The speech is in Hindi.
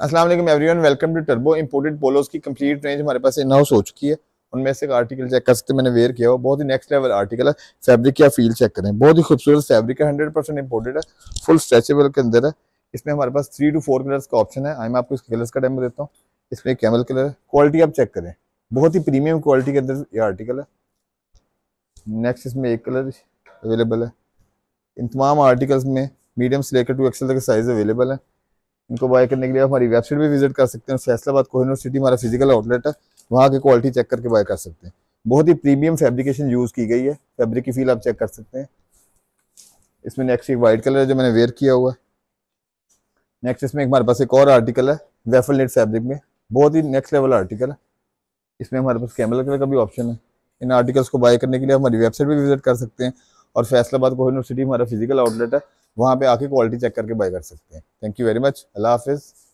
Aslam everyone welcome to turbo imported polos की कंप्लीट रेंज हमारे पास इन हाउस हो चुकी है उनमें से एक आर्टिकल चेक कर सकते हैं मैंने वेयर किया हुआ बहुत ही नेक्स्ट लेवल आर्टिकल है फैब्रिक की आप फील चेक करें बहुत ही खूबसूरत फैब्रिक है हंड्रेड परसेंट इम्पोर्टेड है फुल स्ट्रेचेबल के अंदर है इसमें हमारे पास थ्री टू फोर कलर्स का ऑप्शन है आई मैं आपको इसके कलर्स का डेमो देता हूँ इसमें कैमल कलर है क्वालिटी आप चेक करें बहुत ही प्रीमियम क्वालिटी के अंदर ये आर्टिकल है नेक्स्ट इसमें एक कलर अवेलेबल है इन तमाम आर्टिकल्स में मीडियम से लेकर टू एक्सल तक साइज़ अवेलेबल है इनको बाय करने के लिए हमारी वेबसाइट भी विजिट कर सकते हैं फैसलाबाद कोहिनूर सिटी हमारा फिजिकल आउटलेट है वहाँ की क्वालिटी चेक करके बाय कर सकते हैं बहुत ही प्रीमियम फैब्रिकेशन यूज़ की गई है फैब्रिक की फील आप चेक कर सकते हैं इसमें नेक्स्ट एक वाइट कलर है जो मैंने वेयर किया हुआ है नेक्स्ट इसमें हमारे पास एक और आर्टिकल है वेफल नेट फैब्रिक में बहुत ही नेक्स्ट लेवल आर्टिकल है इसमें हमारे पास कैमल कलर का भी ऑप्शन है इन आर्टिकल्स को बाय करने के लिए हमारी वेबसाइट भी विजिट कर सकते हैं और फैसलाबाद कोहिनूर सिटी हमारा फिजिकल आउटलेट है वहाँ पे आके क्वालिटी चेक करके बाय कर सकते हैं थैंक यू वेरी मच अल्लाह हाफिज़